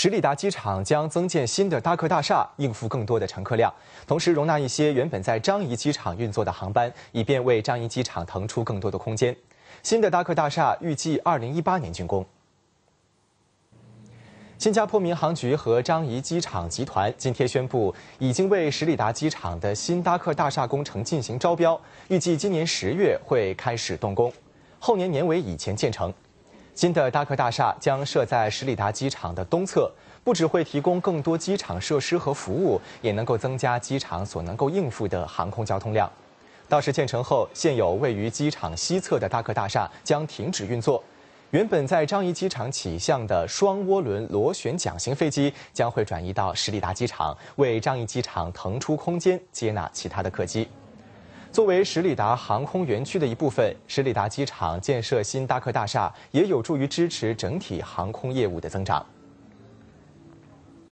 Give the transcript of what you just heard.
十里达机场将增建新的搭客大厦，应付更多的乘客量，同时容纳一些原本在樟宜机场运作的航班，以便为樟宜机场腾出更多的空间。新的搭客大厦预计二零一八年竣工。新加坡民航局和樟宜机场集团今天宣布，已经为十里达机场的新搭客大厦工程进行招标，预计今年十月会开始动工，后年年尾以前建成。新的搭客大厦将设在十里达机场的东侧，不只会提供更多机场设施和服务，也能够增加机场所能够应付的航空交通量。到时建成后，现有位于机场西侧的搭客大厦将停止运作。原本在樟宜机场起降的双涡轮螺旋桨型飞机将会转移到十里达机场，为樟宜机场腾出空间，接纳其他的客机。作为十里达航空园区的一部分，十里达机场建设新搭客大厦，也有助于支持整体航空业务的增长。